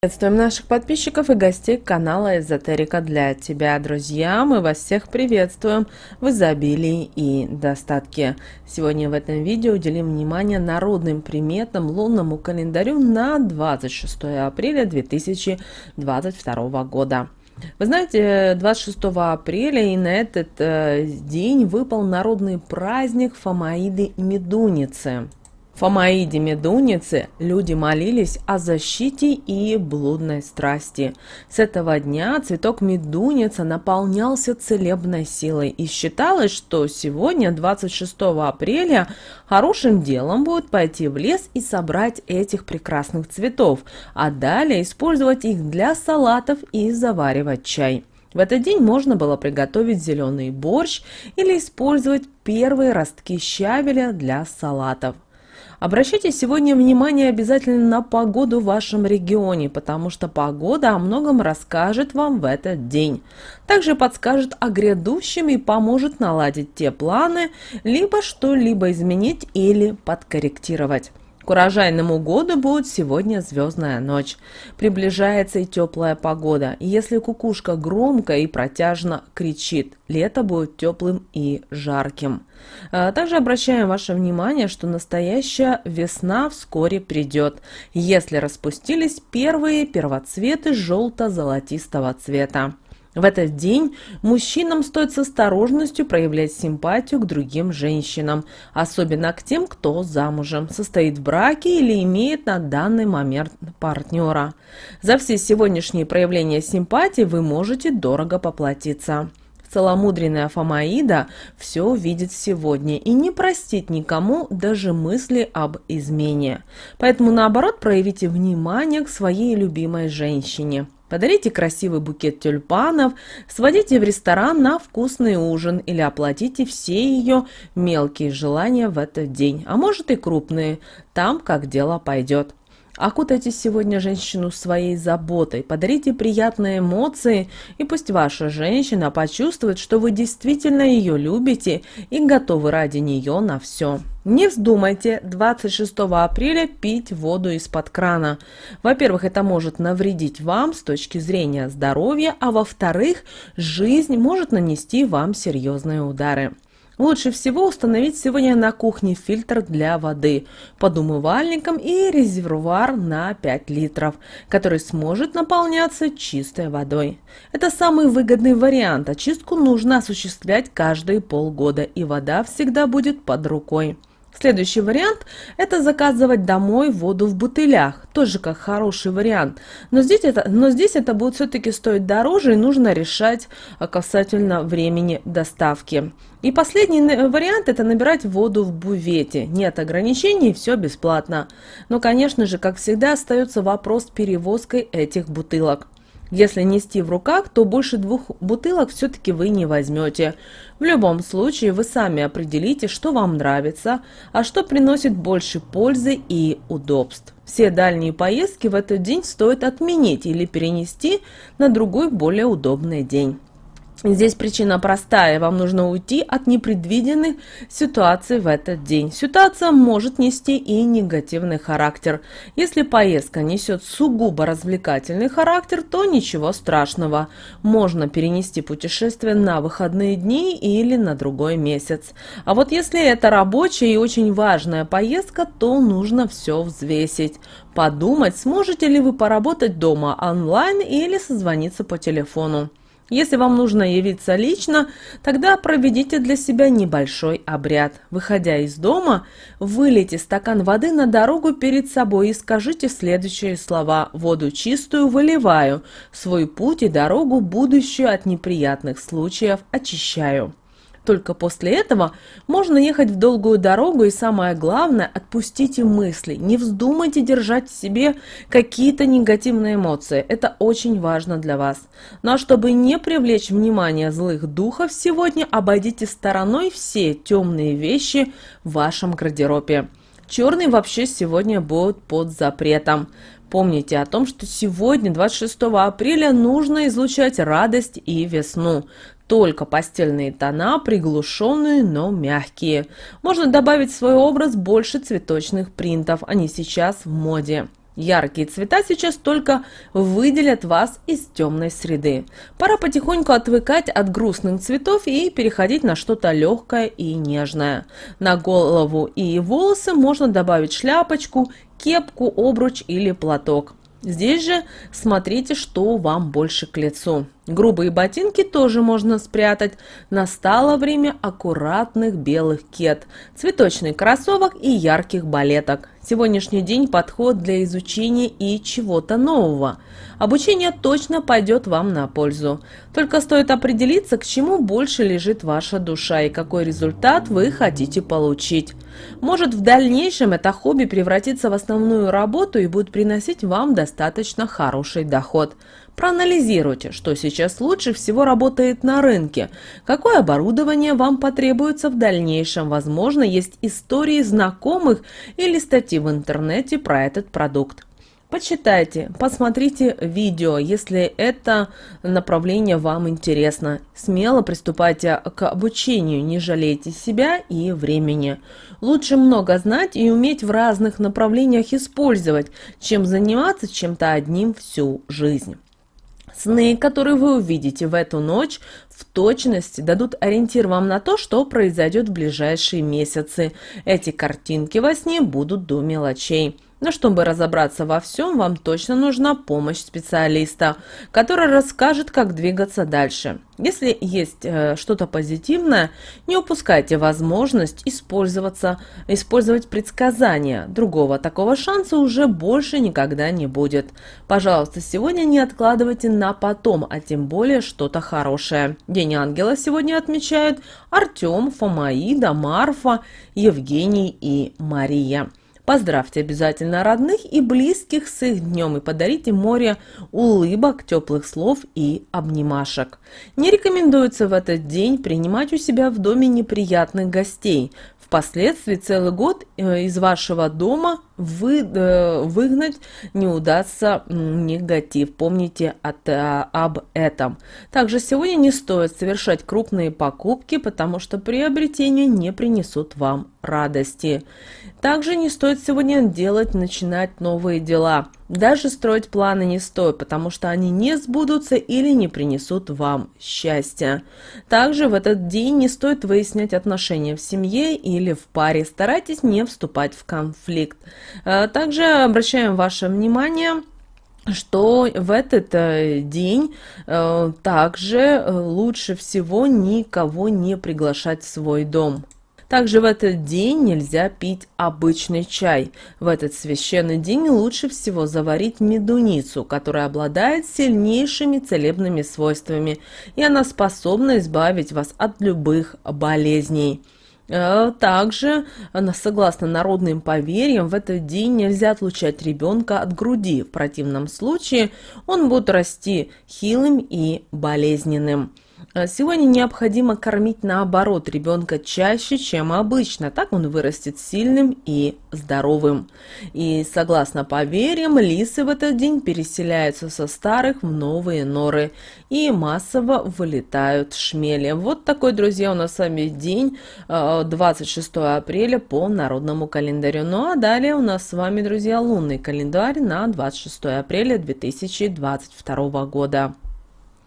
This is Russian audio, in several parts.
Приветствуем наших подписчиков и гостей канала Эзотерика для тебя, друзья. Мы вас всех приветствуем в изобилии и достатке. Сегодня в этом видео уделим внимание народным приметам лунному календарю на 26 апреля 2022 года. Вы знаете, 26 апреля и на этот э, день выпал народный праздник Фомаиды Медуницы. Фомаиде Медуницы люди молились о защите и блудной страсти. С этого дня цветок Медуница наполнялся целебной силой и считалось, что сегодня, 26 апреля, хорошим делом будет пойти в лес и собрать этих прекрасных цветов, а далее использовать их для салатов и заваривать чай. В этот день можно было приготовить зеленый борщ или использовать первые ростки щавеля для салатов. Обращайте сегодня внимание обязательно на погоду в вашем регионе, потому что погода о многом расскажет вам в этот день. Также подскажет о грядущем и поможет наладить те планы, либо что-либо изменить или подкорректировать к урожайному году будет сегодня звездная ночь. Приближается и теплая погода. Если кукушка громко и протяжно кричит, лето будет теплым и жарким. А, также обращаем ваше внимание, что настоящая весна вскоре придет, если распустились первые первоцветы желто-золотистого цвета. В этот день мужчинам стоит с осторожностью проявлять симпатию к другим женщинам, особенно к тем, кто замужем, состоит в браке или имеет на данный момент партнера. За все сегодняшние проявления симпатии вы можете дорого поплатиться. Целомудренная Фомаида все увидит сегодня и не простит никому даже мысли об измене. Поэтому, наоборот, проявите внимание к своей любимой женщине – Подарите красивый букет тюльпанов, сводите в ресторан на вкусный ужин или оплатите все ее мелкие желания в этот день, а может и крупные, там как дело пойдет. Окутайте сегодня женщину своей заботой, подарите приятные эмоции, и пусть ваша женщина почувствует, что вы действительно ее любите и готовы ради нее на все. Не вздумайте 26 апреля пить воду из-под крана. Во-первых, это может навредить вам с точки зрения здоровья, а во-вторых, жизнь может нанести вам серьезные удары. Лучше всего установить сегодня на кухне фильтр для воды под умывальником и резервуар на 5 литров, который сможет наполняться чистой водой. Это самый выгодный вариант. Очистку нужно осуществлять каждые полгода и вода всегда будет под рукой. Следующий вариант – это заказывать домой воду в бутылях, тоже как хороший вариант. Но здесь это, но здесь это будет все-таки стоить дороже и нужно решать а, касательно времени доставки. И последний э, вариант – это набирать воду в бувете. Нет ограничений, все бесплатно. Но, конечно же, как всегда, остается вопрос с перевозкой этих бутылок. Если нести в руках, то больше двух бутылок все-таки вы не возьмете. В любом случае, вы сами определите, что вам нравится, а что приносит больше пользы и удобств. Все дальние поездки в этот день стоит отменить или перенести на другой более удобный день. Здесь причина простая. Вам нужно уйти от непредвиденных ситуаций в этот день. Ситуация может нести и негативный характер. Если поездка несет сугубо развлекательный характер, то ничего страшного. Можно перенести путешествие на выходные дни или на другой месяц. А вот если это рабочая и очень важная поездка, то нужно все взвесить. Подумать, сможете ли вы поработать дома онлайн или созвониться по телефону. Если вам нужно явиться лично, тогда проведите для себя небольшой обряд. Выходя из дома, вылейте стакан воды на дорогу перед собой и скажите следующие слова «Воду чистую выливаю, свой путь и дорогу будущую от неприятных случаев очищаю». Только после этого можно ехать в долгую дорогу и самое главное – отпустите мысли. Не вздумайте держать в себе какие-то негативные эмоции. Это очень важно для вас. Но ну, а чтобы не привлечь внимание злых духов, сегодня обойдите стороной все темные вещи в вашем гардеробе. Черный вообще сегодня будет под запретом. Помните о том, что сегодня, 26 апреля, нужно излучать радость и весну только постельные тона, приглушенные, но мягкие. Можно добавить в свой образ больше цветочных принтов, они сейчас в моде. Яркие цвета сейчас только выделят вас из темной среды. Пора потихоньку отвыкать от грустных цветов и переходить на что-то легкое и нежное. На голову и волосы можно добавить шляпочку, кепку, обруч или платок. Здесь же смотрите, что вам больше к лицу. Грубые ботинки тоже можно спрятать. Настало время аккуратных белых кет, цветочных кроссовок и ярких балеток. Сегодняшний день – подход для изучения и чего-то нового. Обучение точно пойдет вам на пользу. Только стоит определиться, к чему больше лежит ваша душа и какой результат вы хотите получить. Может, в дальнейшем это хобби превратится в основную работу и будет приносить вам достаточно хороший доход. Проанализируйте, что сейчас сейчас лучше всего работает на рынке, какое оборудование вам потребуется в дальнейшем, возможно, есть истории знакомых или статьи в интернете про этот продукт. Почитайте, посмотрите видео, если это направление вам интересно. Смело приступайте к обучению, не жалейте себя и времени. Лучше много знать и уметь в разных направлениях использовать, чем заниматься чем-то одним всю жизнь. Сны, которые вы увидите в эту ночь, в точности дадут ориентир вам на то, что произойдет в ближайшие месяцы. Эти картинки во сне будут до мелочей. Но чтобы разобраться во всем, вам точно нужна помощь специалиста, который расскажет, как двигаться дальше. Если есть э, что-то позитивное, не упускайте возможность использоваться, использовать предсказания. Другого такого шанса уже больше никогда не будет. Пожалуйста, сегодня не откладывайте на потом, а тем более что-то хорошее. День ангела сегодня отмечают Артем, Фомаида, Марфа, Евгений и Мария. Поздравьте обязательно родных и близких с их днем и подарите море улыбок, теплых слов и обнимашек. Не рекомендуется в этот день принимать у себя в доме неприятных гостей. Впоследствии целый год э, из вашего дома вы, э, выгнать не удастся негатив. Помните от, а, об этом. Также сегодня не стоит совершать крупные покупки, потому что приобретения не принесут вам радости. Также не стоит сегодня делать, начинать новые дела. Даже строить планы не стоит, потому что они не сбудутся или не принесут вам счастья. Также в этот день не стоит выяснять отношения в семье или в паре. Старайтесь не вступать в конфликт. Э, также обращаем ваше внимание что в этот э, день э, также лучше всего никого не приглашать в свой дом. Также в этот день нельзя пить обычный чай. В этот священный день лучше всего заварить медуницу, которая обладает сильнейшими целебными свойствами, и она способна избавить вас от любых болезней. Э, также, согласно народным поверьям, в этот день нельзя отлучать ребенка от груди. В противном случае он будет расти хилым и болезненным. А, сегодня необходимо кормить наоборот ребенка чаще, чем обычно. Так он вырастет сильным и здоровым. И согласно поверьям, лисы в этот день переселяются со старых в новые норы и массово вылетают шмели. Вот такой, друзья, у нас с вами день 26 а, апреля по народному календарю. Ну а далее у нас с вами, друзья, лунный календарь на 26 апреля 2022 года.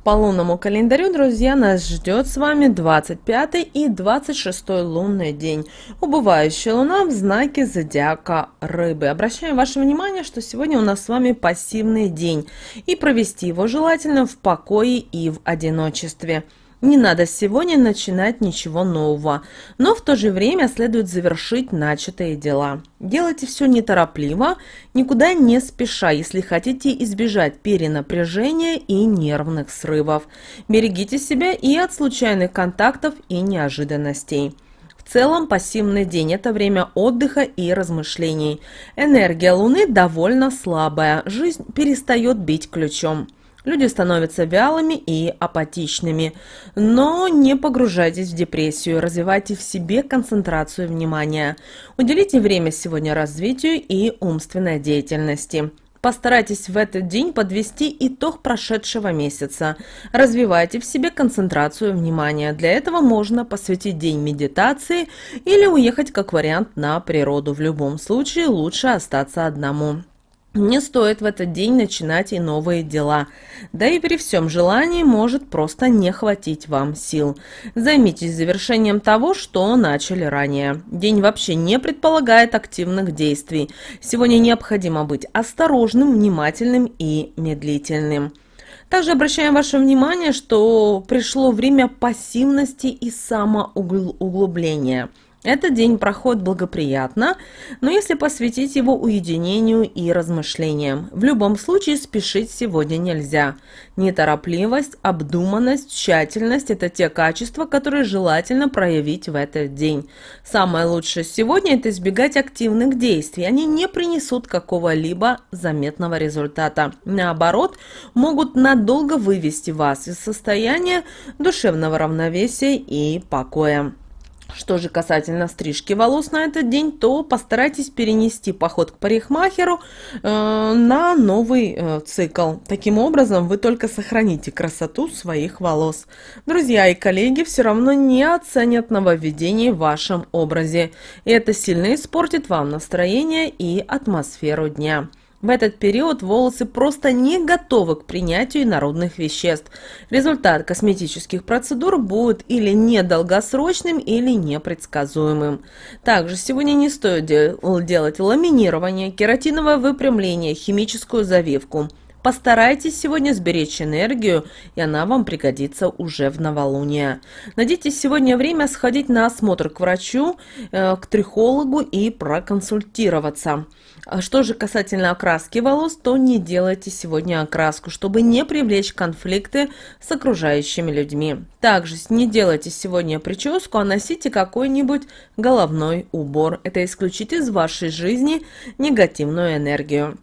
По лунному календарю, друзья, нас ждет с вами 25 и 26 лунный день. Убывающая луна в знаке зодиака рыбы. Обращаем ваше внимание, что сегодня у нас с вами пассивный день. И провести его желательно в покое и в одиночестве. Не надо сегодня начинать ничего нового, но в то же время следует завершить начатые дела. Делайте все неторопливо, никуда не спеша, если хотите избежать перенапряжения и нервных срывов. Берегите себя и от случайных контактов и неожиданностей. В целом пассивный день – это время отдыха и размышлений. Энергия Луны довольно слабая, жизнь перестает бить ключом. Люди становятся вялыми и апатичными. Но не погружайтесь в депрессию, развивайте в себе концентрацию внимания. Уделите время сегодня развитию и умственной деятельности. Постарайтесь в этот день подвести итог прошедшего месяца. Развивайте в себе концентрацию внимания. Для этого можно посвятить день медитации или уехать как вариант на природу. В любом случае лучше остаться одному. Не стоит в этот день начинать и новые дела. Да и при всем желании может просто не хватить вам сил. Займитесь завершением того, что начали ранее. День вообще не предполагает активных действий. Сегодня необходимо быть осторожным, внимательным и медлительным. Также обращаем ваше внимание, что пришло время пассивности и самоуглубления. Этот день проходит благоприятно, но если посвятить его уединению и размышлениям, в любом случае спешить сегодня нельзя. Неторопливость, обдуманность, тщательность – это те качества, которые желательно проявить в этот день. Самое лучшее сегодня – это избегать активных действий. Они не принесут какого-либо заметного результата. Наоборот, могут надолго вывести вас из состояния душевного равновесия и покоя. Что же касательно стрижки волос на этот день, то постарайтесь перенести поход к парикмахеру э, на новый э, цикл. Таким образом, вы только сохраните красоту своих волос. Друзья и коллеги все равно не оценят нововведений в вашем образе. И это сильно испортит вам настроение и атмосферу дня. В этот период волосы просто не готовы к принятию инородных веществ. Результат косметических процедур будет или недолгосрочным, или непредсказуемым. Также сегодня не стоит делать ламинирование, кератиновое выпрямление, химическую завивку – Постарайтесь сегодня сберечь энергию, и она вам пригодится уже в новолуние. Найдите сегодня время сходить на осмотр к врачу, э, к трихологу и проконсультироваться. А что же касательно окраски волос, то не делайте сегодня окраску, чтобы не привлечь конфликты с окружающими людьми. Также не делайте сегодня прическу, а носите какой-нибудь головной убор. Это исключит из вашей жизни негативную энергию.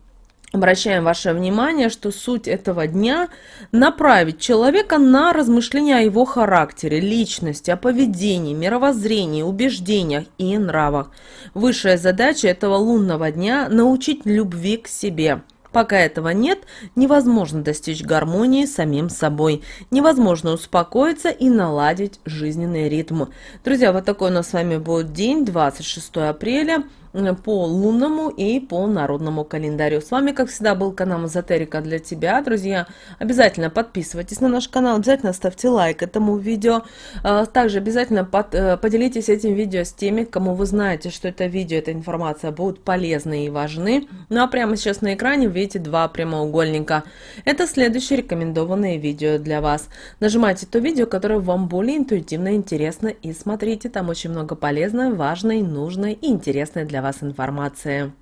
Обращаем ваше внимание, что суть этого дня – направить человека на размышления о его характере, личности, о поведении, мировоззрении, убеждениях и нравах. Высшая задача этого лунного дня – научить любви к себе. Пока этого нет, невозможно достичь гармонии с самим собой, невозможно успокоиться и наладить жизненный ритм. Друзья, вот такой у нас с вами будет день, 26 апреля. Э, по лунному и по народному календарю. С вами, как всегда, был канал Эзотерика для тебя, друзья. Обязательно подписывайтесь на наш канал, обязательно ставьте лайк этому видео. Э, также обязательно под, э, поделитесь этим видео с теми, кому вы знаете, что это видео, эта информация будут полезны и важны. Ну а прямо сейчас на экране видите два прямоугольника. Это следующее рекомендованное видео для вас. Нажимайте то видео, которое вам более интуитивно интересно и смотрите. Там очень много полезной, важной, нужной и интересной для вас вас информации.